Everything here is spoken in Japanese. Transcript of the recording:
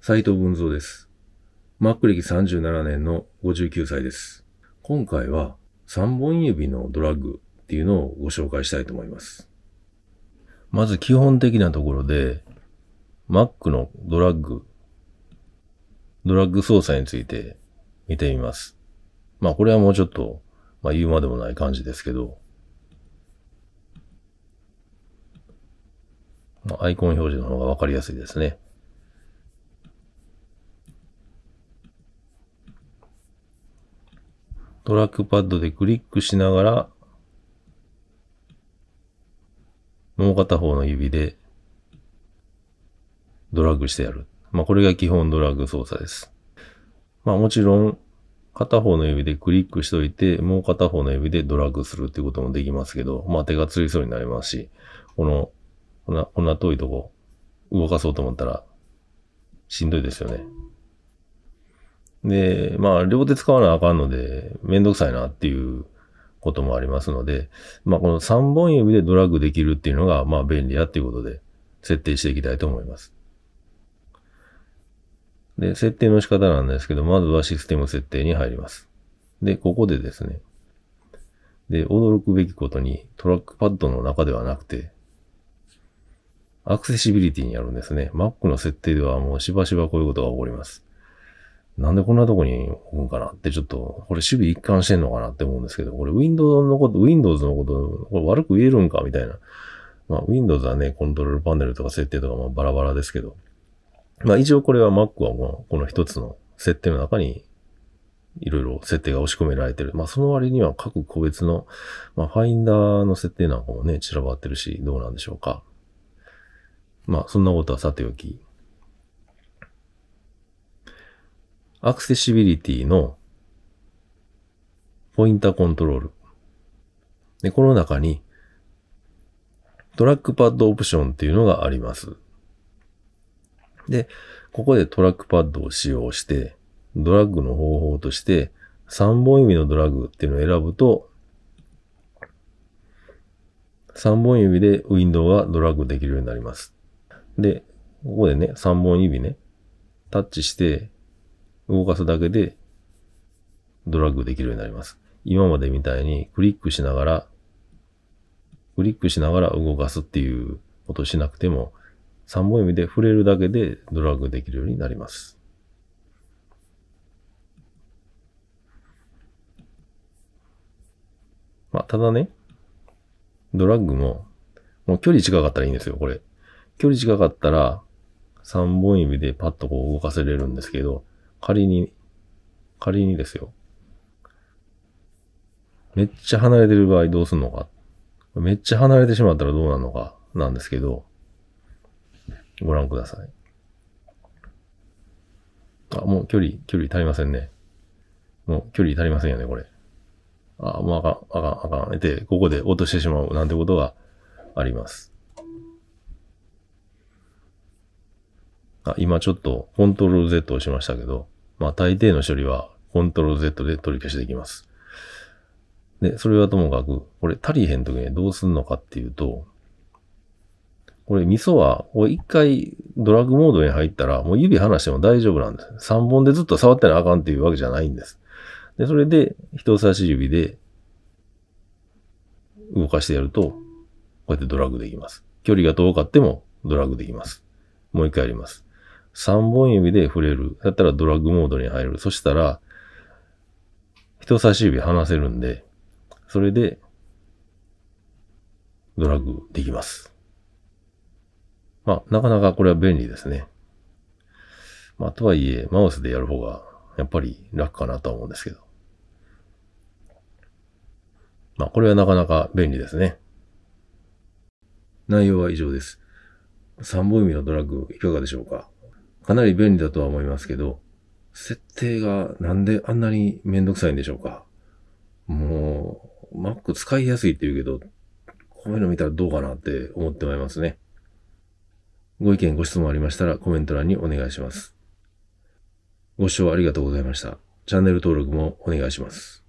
斉藤文蔵です。マック歴37年の59歳です。今回は3本指のドラッグっていうのをご紹介したいと思います。まず基本的なところで、マックのドラッグ、ドラッグ操作について見てみます。まあこれはもうちょっと、まあ言うまでもない感じですけど、まアイコン表示の方がわかりやすいですね。トラックパッドでクリックしながら、もう片方の指でドラッグしてやる。まあ、これが基本ドラッグ操作です。まあもちろん、片方の指でクリックしといて、もう片方の指でドラッグするっていうこともできますけど、まあ手がつりそうになりますし、この、こんな、こんな遠いとこ、動かそうと思ったら、しんどいですよね。で、まあ両手使わなあかんので、めんどくさいなっていうこともありますので、まあこの3本指でドラッグできるっていうのが、まあ便利やっていうことで、設定していきたいと思います。で、設定の仕方なんですけど、まずはシステム設定に入ります。で、ここでですね、で、驚くべきことにトラックパッドの中ではなくて、アクセシビリティにあるんですね。Mac の設定ではもうしばしばこういうことが起こります。なんでこんなとこに置くんかなってちょっと、これ守備一貫してんのかなって思うんですけど、これ Windows のこと、Windows のこと、これ悪く言えるんかみたいな。まあ Windows はね、コントロールパネルとか設定とかもバラバラですけど、まあ一応これは Mac はもうこの一つの設定の中にいろいろ設定が押し込められてる。まあその割には各個別の、まあファインダーの設定なんかもね、散らばってるし、どうなんでしょうか。まあそんなことはさておき。アクセシビリティのポインターコントロール。で、この中にトラックパッドオプションっていうのがあります。で、ここでトラックパッドを使用して、ドラッグの方法として、3本指のドラッグっていうのを選ぶと、3本指でウィンドウがドラッグできるようになります。で、ここでね、3本指ね、タッチして動かすだけでドラッグできるようになります。今までみたいにクリックしながら、クリックしながら動かすっていうことしなくても3本指で触れるだけでドラッグできるようになります。まあ、ただね、ドラッグも、もう距離近かったらいいんですよ、これ。距離近かったら、3本指でパッとこう動かせれるんですけど、仮に、仮にですよ。めっちゃ離れてる場合どうすんのか。めっちゃ離れてしまったらどうなるのかなんですけど、ご覧ください。あ、もう距離、距離足りませんね。もう距離足りませんよね、これ。あ、もうあかん、あかん、あかん。で、ここで落としてしまうなんてことがあります。あ、今ちょっとコントロール Z をしましたけど、まあ大抵の処理はコントロール Z で取り消しできます。で、それはともかく、これ足りへんきにどうすんのかっていうと、これ味噌は、一回ドラッグモードに入ったら、もう指離しても大丈夫なんです。3本でずっと触ってなあかんっていうわけじゃないんです。で、それで、人差し指で動かしてやると、こうやってドラッグできます。距離が遠かってもドラッグできます。もう一回やります。3本指で触れる。だったらドラッグモードに入る。そしたら、人差し指離せるんで、それで、ドラッグできます。まあ、なかなかこれは便利ですね。まあ、とはいえ、マウスでやる方が、やっぱり楽かなとは思うんですけど。まあ、これはなかなか便利ですね。内容は以上です。三本指のドラッグいかがでしょうかかなり便利だとは思いますけど、設定がなんであんなにめんどくさいんでしょうかもう、Mac 使いやすいって言うけど、こういうの見たらどうかなって思ってまいりますね。ご意見、ご質問ありましたらコメント欄にお願いします。ご視聴ありがとうございました。チャンネル登録もお願いします。